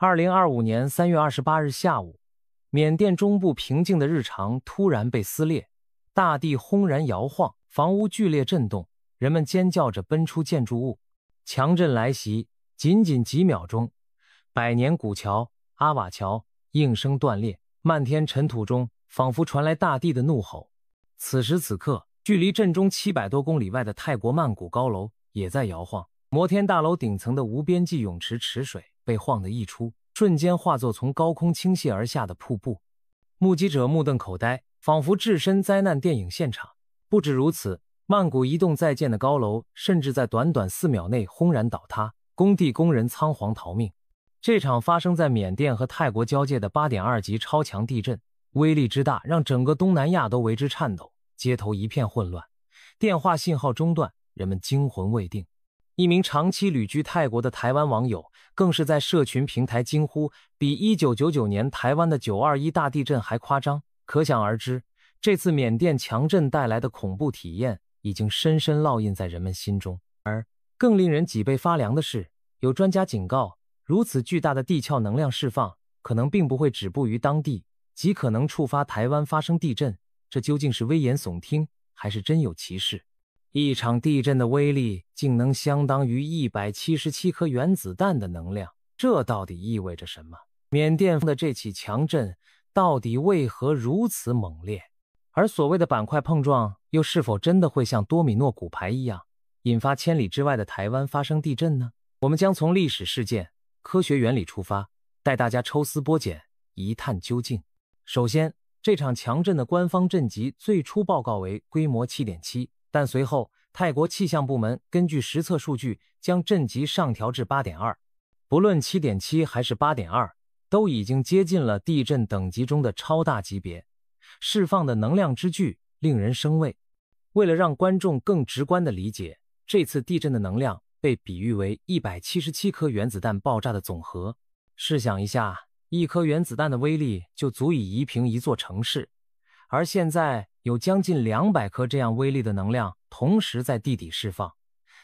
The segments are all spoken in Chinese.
二零二五年三月二十八日下午，缅甸中部平静的日常突然被撕裂，大地轰然摇晃，房屋剧烈震动，人们尖叫着奔出建筑物。强震来袭，仅仅几秒钟，百年古桥阿瓦桥应声断裂，漫天尘土中仿佛传来大地的怒吼。此时此刻，距离震中七百多公里外的泰国曼谷高楼也在摇晃，摩天大楼顶层的无边际泳池池水。被晃得溢出，瞬间化作从高空倾泻而下的瀑布。目击者目瞪口呆，仿佛置身灾难电影现场。不止如此，曼谷一栋在建的高楼甚至在短短四秒内轰然倒塌，工地工人仓皇逃命。这场发生在缅甸和泰国交界的8.2级超强地震，威力之大，让整个东南亚都为之颤抖，街头一片混乱，电话信号中断，人们惊魂未定。一名长期旅居泰国的台湾网友。更是在社群平台惊呼，比一九九九年台湾的九二一大地震还夸张，可想而知，这次缅甸强震带来的恐怖体验已经深深烙印在人们心中。而更令人脊背发凉的是，有专家警告，如此巨大的地壳能量释放，可能并不会止步于当地，极可能触发台湾发生地震。这究竟是危言耸听，还是真有其事？一场地震的威力竟能相当于一百七十七颗原子弹的能量，这到底意味着什么？缅甸的这起强震到底为何如此猛烈？而所谓的板块碰撞又是否真的会像多米诺骨牌一样，引发千里之外的台湾发生地震呢？我们将从历史事件、科学原理出发，带大家抽丝剥茧，一探究竟。首先，这场强震的官方震级最初报告为规模七点七。但随后，泰国气象部门根据实测数据，将震级上调至8.2。不论7.7还是8.2，都已经接近了地震等级中的超大级别，释放的能量之巨，令人生畏。为了让观众更直观的理解这次地震的能量，被比喻为177颗原子弹爆炸的总和。试想一下，一颗原子弹的威力就足以夷平一座城市，而现在。有将近两百颗这样威力的能量同时在地底释放，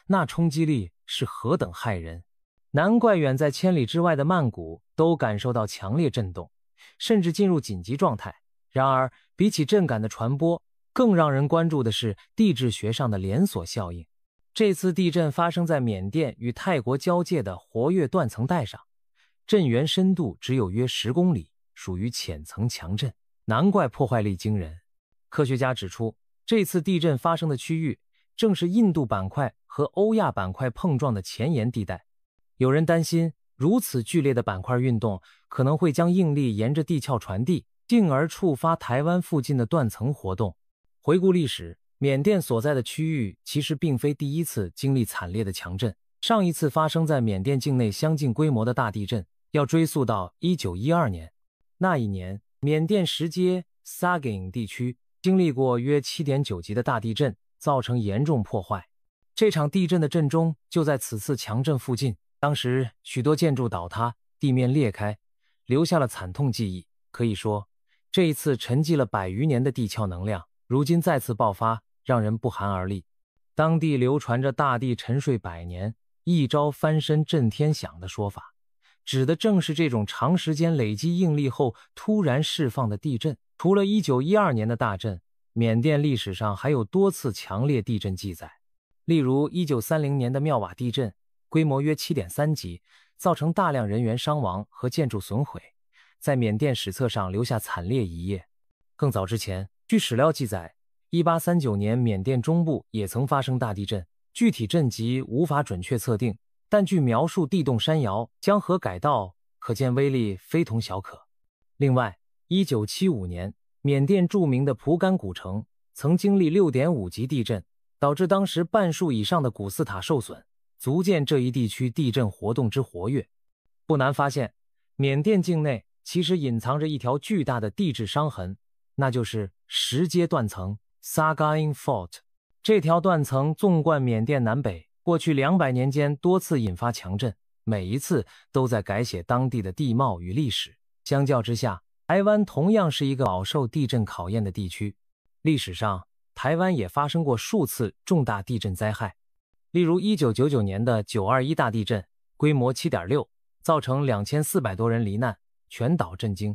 那冲击力是何等骇人！难怪远在千里之外的曼谷都感受到强烈震动，甚至进入紧急状态。然而，比起震感的传播，更让人关注的是地质学上的连锁效应。这次地震发生在缅甸与泰国交界的活跃断层带上，震源深度只有约十公里，属于浅层强震，难怪破坏力惊人。科学家指出，这次地震发生的区域正是印度板块和欧亚板块碰撞的前沿地带。有人担心，如此剧烈的板块运动可能会将应力沿着地壳传递，进而触发台湾附近的断层活动。回顾历史，缅甸所在的区域其实并非第一次经历惨烈的强震。上一次发生在缅甸境内相近规模的大地震，要追溯到一九一二年。那一年，缅甸石阶 s a g a i n g 地区。经历过约7.9级的大地震，造成严重破坏。这场地震的震中就在此次强震附近，当时许多建筑倒塌，地面裂开，留下了惨痛记忆。可以说，这一次沉寂了百余年的地壳能量，如今再次爆发，让人不寒而栗。当地流传着“大地沉睡百年，一朝翻身震天响”的说法，指的正是这种长时间累积应力后突然释放的地震。除了一九一二年的大震，缅甸历史上还有多次强烈地震记载。例如一九三零年的妙瓦地震，规模约七点三级，造成大量人员伤亡和建筑损毁，在缅甸史册上留下惨烈一页。更早之前，据史料记载，一八三九年缅甸中部也曾发生大地震，具体震级无法准确测定，但据描述地动山摇、江河改道，可见威力非同小可。另外，一九七五年，缅甸著名的蒲甘古城曾经历六点五级地震，导致当时半数以上的古寺塔受损，足见这一地区地震活动之活跃。不难发现，缅甸境内其实隐藏着一条巨大的地质伤痕，那就是石阶断层 （Sagaing Fault）。这条断层纵贯缅甸南北，过去两百年间多次引发强震，每一次都在改写当地的地貌与历史。相较之下，台湾同样是一个饱受地震考验的地区。历史上，台湾也发生过数次重大地震灾害，例如1999年的921大地震，规模7.6，造成2400多人罹难，全岛震惊；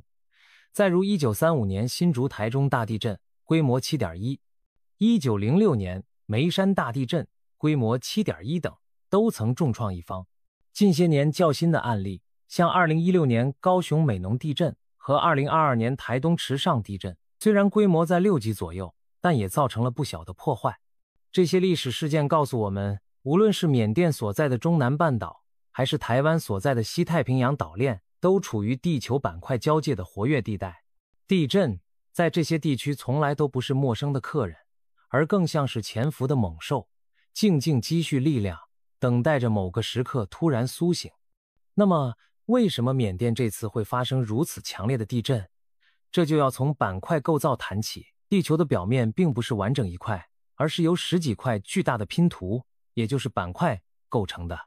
再如1935年新竹台中大地震，规模 7.1；1906 年梅山大地震，规模7.1等，都曾重创一方。近些年较新的案例，像2016年高雄美浓地震。和二零二二年台东池上地震虽然规模在六级左右，但也造成了不小的破坏。这些历史事件告诉我们，无论是缅甸所在的中南半岛，还是台湾所在的西太平洋岛链，都处于地球板块交界的活跃地带。地震在这些地区从来都不是陌生的客人，而更像是潜伏的猛兽，静静积蓄力量，等待着某个时刻突然苏醒。那么，为什么缅甸这次会发生如此强烈的地震？这就要从板块构造谈起。地球的表面并不是完整一块，而是由十几块巨大的拼图，也就是板块构成的。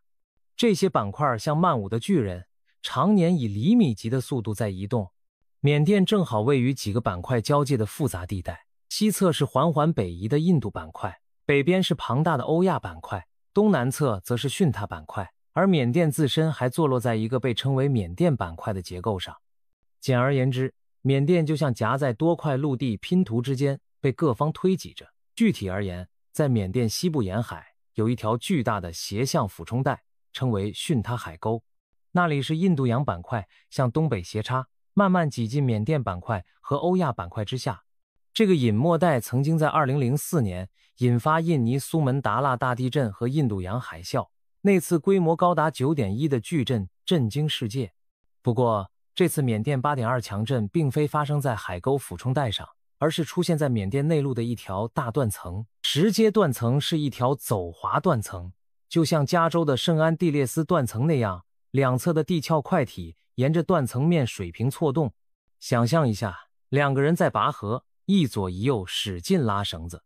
这些板块像曼舞的巨人，常年以厘米级的速度在移动。缅甸正好位于几个板块交界的复杂地带，西侧是缓缓北移的印度板块，北边是庞大的欧亚板块，东南侧则是巽他板块。而缅甸自身还坐落在一个被称为缅甸板块的结构上。简而言之，缅甸就像夹在多块陆地拼图之间，被各方推挤着。具体而言，在缅甸西部沿海有一条巨大的斜向俯冲带，称为巽他海沟，那里是印度洋板块向东北斜插，慢慢挤进缅甸板块和欧亚板块之下。这个隐没带曾经在2004年引发印尼苏门答腊大地震和印度洋海啸。那次规模高达九点一的巨震震惊世界。不过，这次缅甸八点二强震并非发生在海沟俯冲带上，而是出现在缅甸内陆的一条大断层——石阶断层，是一条走滑断层，就像加州的圣安地列斯断层那样，两侧的地壳块体沿着断层面水平错动。想象一下，两个人在拔河，一左一右使劲拉绳子，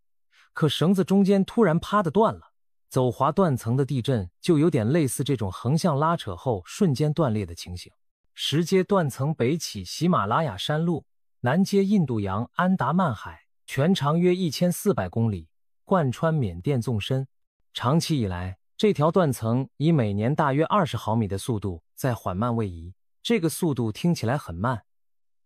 可绳子中间突然啪的断了。走滑断层的地震就有点类似这种横向拉扯后瞬间断裂的情形。石阶断层北起喜马拉雅山路，南接印度洋安达曼海，全长约一千四百公里，贯穿缅甸纵深。长期以来，这条断层以每年大约二十毫米的速度在缓慢位移。这个速度听起来很慢，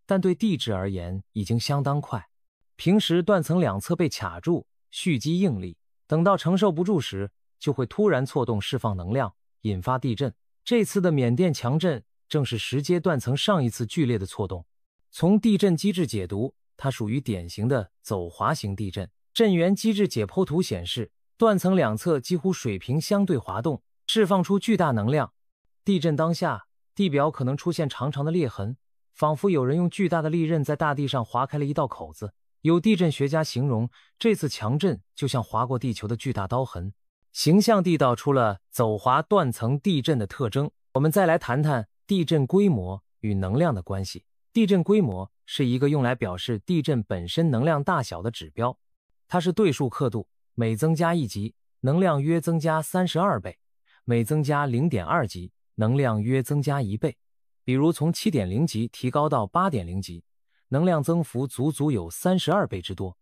但对地质而言已经相当快。平时断层两侧被卡住，蓄积应力。等到承受不住时，就会突然错动，释放能量，引发地震。这次的缅甸强震，正是石阶断层上一次剧烈的错动。从地震机制解读，它属于典型的走滑型地震。震源机制解剖图显示，断层两侧几乎水平相对滑动，释放出巨大能量。地震当下，地表可能出现长长的裂痕，仿佛有人用巨大的利刃在大地上划开了一道口子。有地震学家形容这次强震就像划过地球的巨大刀痕，形象地道出了走滑断层地震的特征。我们再来谈谈地震规模与能量的关系。地震规模是一个用来表示地震本身能量大小的指标，它是对数刻度，每增加一级，能量约增加三十二倍；每增加零点二级，能量约增加一倍。比如从七点零级提高到八点零级。能量增幅足足有三十二倍之多，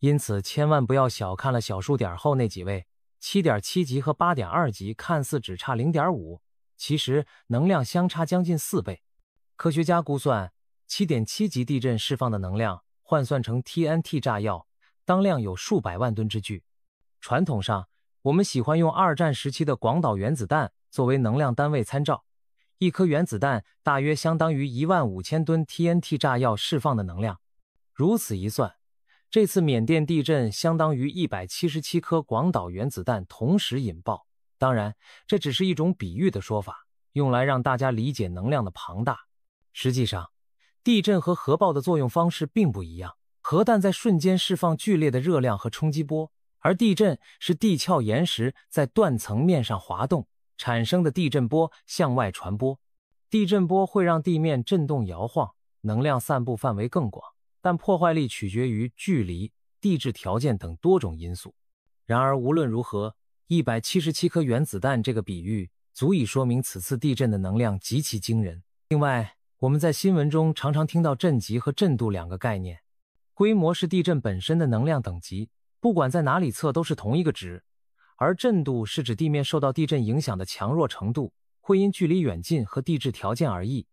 因此千万不要小看了小数点后那几位。七点七级和八点二级看似只差零点五，其实能量相差将近四倍。科学家估算，七点七级地震释放的能量换算成 TNT 炸药当量有数百万吨之巨。传统上，我们喜欢用二战时期的广岛原子弹作为能量单位参照。一颗原子弹大约相当于一万五千吨 TNT 炸药释放的能量。如此一算，这次缅甸地震相当于一百七十七颗广岛原子弹同时引爆。当然，这只是一种比喻的说法，用来让大家理解能量的庞大。实际上，地震和核爆的作用方式并不一样。核弹在瞬间释放剧烈的热量和冲击波，而地震是地壳岩石在断层面上滑动。产生的地震波向外传播，地震波会让地面震动摇晃，能量散布范围更广，但破坏力取决于距离、地质条件等多种因素。然而无论如何，一百七十七颗原子弹这个比喻足以说明此次地震的能量极其惊人。另外，我们在新闻中常常听到震级和震度两个概念，规模是地震本身的能量等级，不管在哪里测都是同一个值。而震度是指地面受到地震影响的强弱程度，会因距离远近和地质条件而异。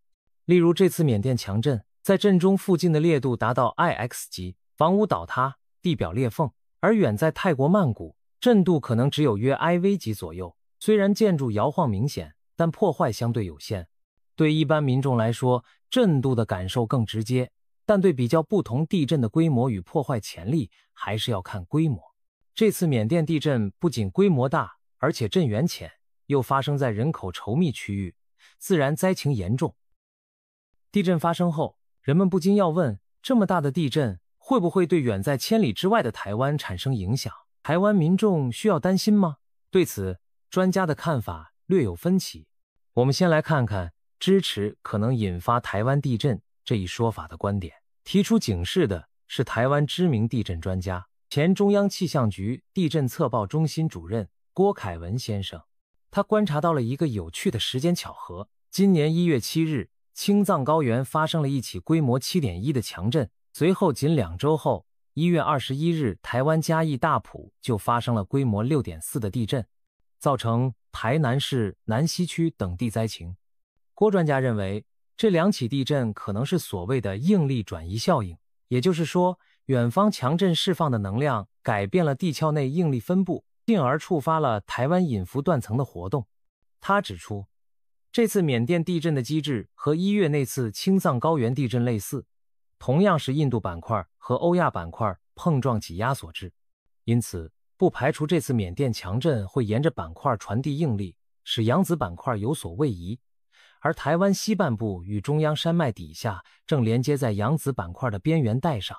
例如，这次缅甸强震在震中附近的烈度达到 IX 级，房屋倒塌，地表裂缝；而远在泰国曼谷，震度可能只有约 IV 级左右。虽然建筑摇晃明显，但破坏相对有限。对一般民众来说，震度的感受更直接，但对比较不同地震的规模与破坏潜力，还是要看规模。这次缅甸地震不仅规模大，而且震源浅，又发生在人口稠密区域，自然灾情严重。地震发生后，人们不禁要问：这么大的地震会不会对远在千里之外的台湾产生影响？台湾民众需要担心吗？对此，专家的看法略有分歧。我们先来看看支持可能引发台湾地震这一说法的观点。提出警示的是台湾知名地震专家。前中央气象局地震测报中心主任郭凯文先生，他观察到了一个有趣的时间巧合：今年一月七日，青藏高原发生了一起规模七点一的强震，随后仅两周后，一月二十一日，台湾嘉义大埔就发生了规模六点四的地震，造成台南市南西区等地灾情。郭专家认为，这两起地震可能是所谓的应力转移效应，也就是说。远方强震释放的能量改变了地壳内应力分布，进而触发了台湾隐伏断层的活动。他指出，这次缅甸地震的机制和一月那次青藏高原地震类似，同样是印度板块和欧亚板块碰撞挤压所致。因此，不排除这次缅甸强震会沿着板块传递应力，使扬子板块有所位移。而台湾西半部与中央山脉底下正连接在扬子板块的边缘带上。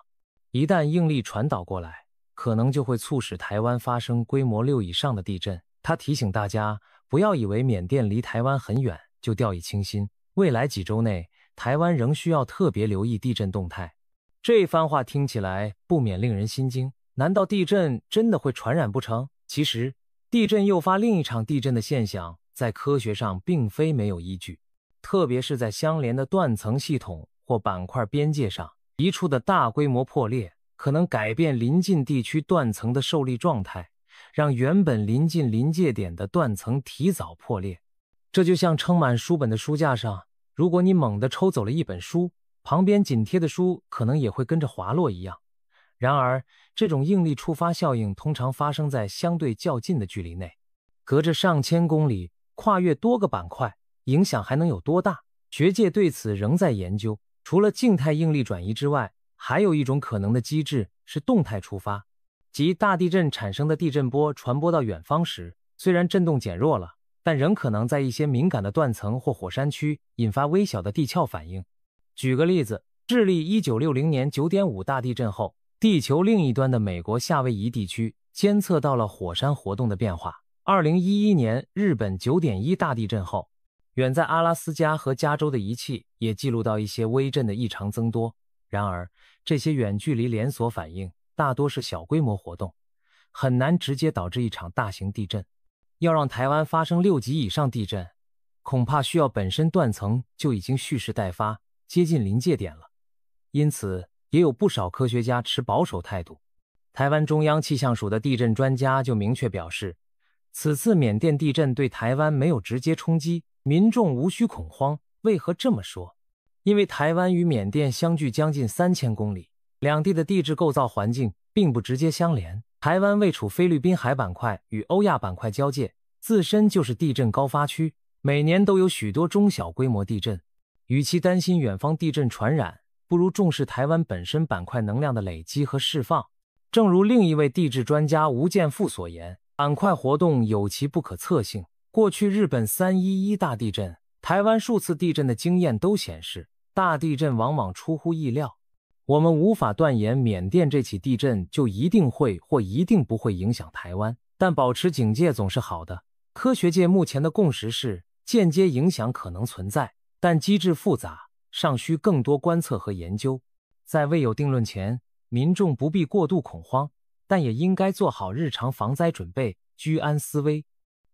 一旦应力传导过来，可能就会促使台湾发生规模六以上的地震。他提醒大家，不要以为缅甸离台湾很远就掉以轻心。未来几周内，台湾仍需要特别留意地震动态。这番话听起来不免令人心惊。难道地震真的会传染不成？其实，地震诱发另一场地震的现象在科学上并非没有依据，特别是在相连的断层系统或板块边界上。一处的大规模破裂，可能改变临近地区断层的受力状态，让原本临近临界点的断层提早破裂。这就像撑满书本的书架上，如果你猛地抽走了一本书，旁边紧贴的书可能也会跟着滑落一样。然而，这种应力触发效应通常发生在相对较近的距离内，隔着上千公里，跨越多个板块，影响还能有多大？学界对此仍在研究。除了静态应力转移之外，还有一种可能的机制是动态触发，即大地震产生的地震波传播到远方时，虽然震动减弱了，但仍可能在一些敏感的断层或火山区引发微小的地壳反应。举个例子，智利一九六零年九点五大地震后，地球另一端的美国夏威夷地区监测到了火山活动的变化。二零一一年日本九点一大地震后。远在阿拉斯加和加州的仪器也记录到一些微震的异常增多。然而，这些远距离连锁反应大多是小规模活动，很难直接导致一场大型地震。要让台湾发生六级以上地震，恐怕需要本身断层就已经蓄势待发，接近临界点了。因此，也有不少科学家持保守态度。台湾中央气象署的地震专家就明确表示。此次缅甸地震对台湾没有直接冲击，民众无需恐慌。为何这么说？因为台湾与缅甸相距将近三千公里，两地的地质构造环境并不直接相连。台湾位处菲律宾海板块与欧亚板块交界，自身就是地震高发区，每年都有许多中小规模地震。与其担心远方地震传染，不如重视台湾本身板块能量的累积和释放。正如另一位地质专家吴建富所言。板块活动有其不可测性。过去日本三一一大地震、台湾数次地震的经验都显示，大地震往往出乎意料。我们无法断言缅甸这起地震就一定会或一定不会影响台湾，但保持警戒总是好的。科学界目前的共识是，间接影响可能存在，但机制复杂，尚需更多观测和研究。在未有定论前，民众不必过度恐慌。但也应该做好日常防灾准备，居安思危。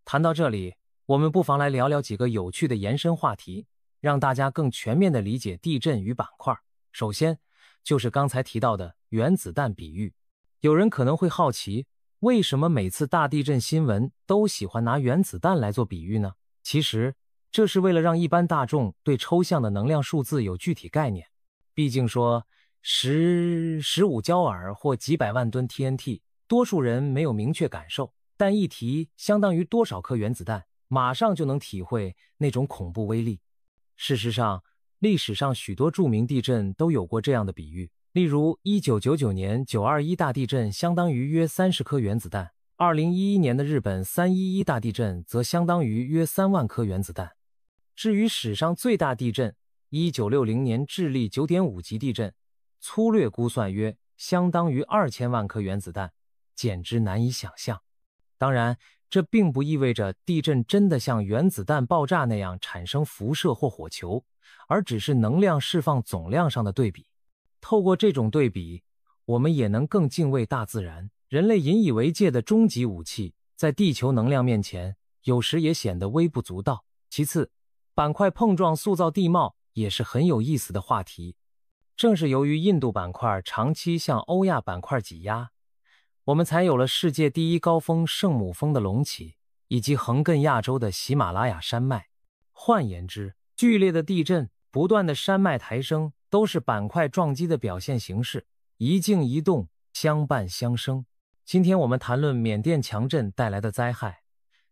谈到这里，我们不妨来聊聊几个有趣的延伸话题，让大家更全面地理解地震与板块。首先，就是刚才提到的原子弹比喻。有人可能会好奇，为什么每次大地震新闻都喜欢拿原子弹来做比喻呢？其实，这是为了让一般大众对抽象的能量数字有具体概念。毕竟说。十十五焦耳或几百万吨 TNT，多数人没有明确感受，但一提相当于多少颗原子弹，马上就能体会那种恐怖威力。事实上，历史上许多著名地震都有过这样的比喻，例如1999年921大地震相当于约三十颗原子弹，2011年的日本311大地震则相当于约三万颗原子弹。至于史上最大地震，1960年智利9.5级地震。粗略估算约相当于二千万颗原子弹，简直难以想象。当然，这并不意味着地震真的像原子弹爆炸那样产生辐射或火球，而只是能量释放总量上的对比。透过这种对比，我们也能更敬畏大自然。人类引以为戒的终极武器，在地球能量面前，有时也显得微不足道。其次，板块碰撞塑造地貌也是很有意思的话题。正是由于印度板块长期向欧亚板块挤压，我们才有了世界第一高峰圣母峰的隆起，以及横亘亚洲的喜马拉雅山脉。换言之，剧烈的地震、不断的山脉抬升，都是板块撞击的表现形式，一静一动相伴相生。今天我们谈论缅甸强震带来的灾害，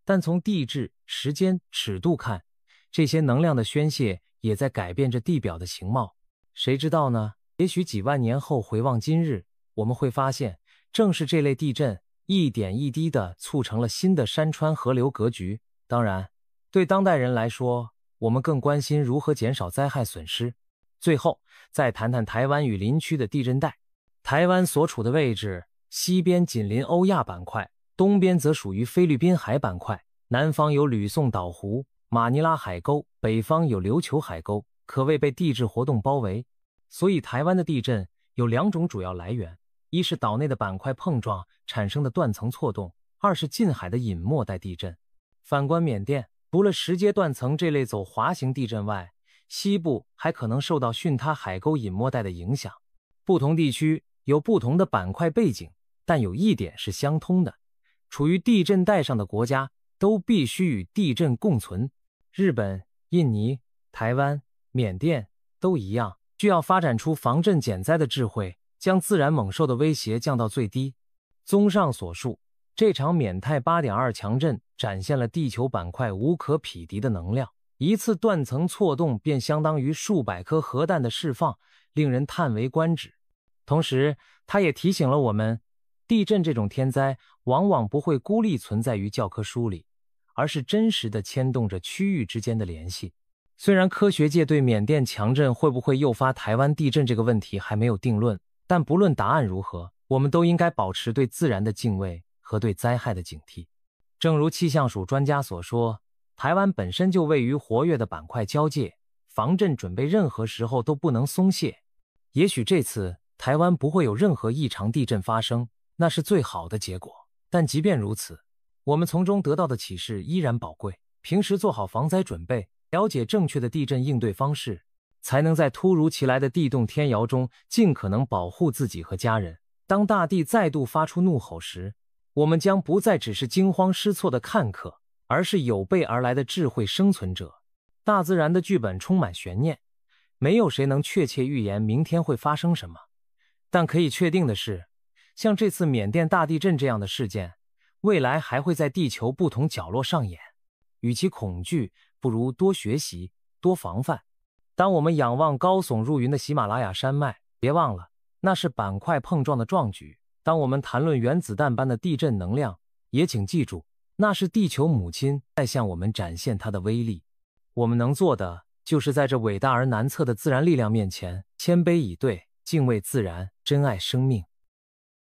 但从地质时间尺度看，这些能量的宣泄也在改变着地表的形貌。谁知道呢？也许几万年后回望今日，我们会发现，正是这类地震一点一滴地促成了新的山川河流格局。当然，对当代人来说，我们更关心如何减少灾害损失。最后，再谈谈台湾与林区的地震带。台湾所处的位置，西边紧邻欧亚板块，东边则属于菲律宾海板块，南方有吕宋岛湖、马尼拉海沟，北方有琉球海沟。可谓被地质活动包围，所以台湾的地震有两种主要来源：一是岛内的板块碰撞产生的断层错动，二是近海的隐没带地震。反观缅甸，除了石阶断层这类走滑行地震外，西部还可能受到巽他海沟隐没带的影响。不同地区有不同的板块背景，但有一点是相通的：处于地震带上的国家都必须与地震共存。日本、印尼、台湾。缅甸都一样，需要发展出防震减灾的智慧，将自然猛兽的威胁降到最低。综上所述，这场缅泰8.2强震展现了地球板块无可匹敌的能量，一次断层错动便相当于数百颗核弹的释放，令人叹为观止。同时，它也提醒了我们，地震这种天灾往往不会孤立存在于教科书里，而是真实的牵动着区域之间的联系。虽然科学界对缅甸强震会不会诱发台湾地震这个问题还没有定论，但不论答案如何，我们都应该保持对自然的敬畏和对灾害的警惕。正如气象署专家所说，台湾本身就位于活跃的板块交界，防震准备任何时候都不能松懈。也许这次台湾不会有任何异常地震发生，那是最好的结果。但即便如此，我们从中得到的启示依然宝贵。平时做好防灾准备。了解正确的地震应对方式，才能在突如其来的地动天摇中尽可能保护自己和家人。当大地再度发出怒吼时，我们将不再只是惊慌失措的看客，而是有备而来的智慧生存者。大自然的剧本充满悬念，没有谁能确切预言明天会发生什么。但可以确定的是，像这次缅甸大地震这样的事件，未来还会在地球不同角落上演。与其恐惧。不如多学习，多防范。当我们仰望高耸入云的喜马拉雅山脉，别忘了那是板块碰撞的壮举；当我们谈论原子弹般的地震能量，也请记住那是地球母亲在向我们展现它的威力。我们能做的，就是在这伟大而难测的自然力量面前，谦卑以对，敬畏自然，珍爱生命。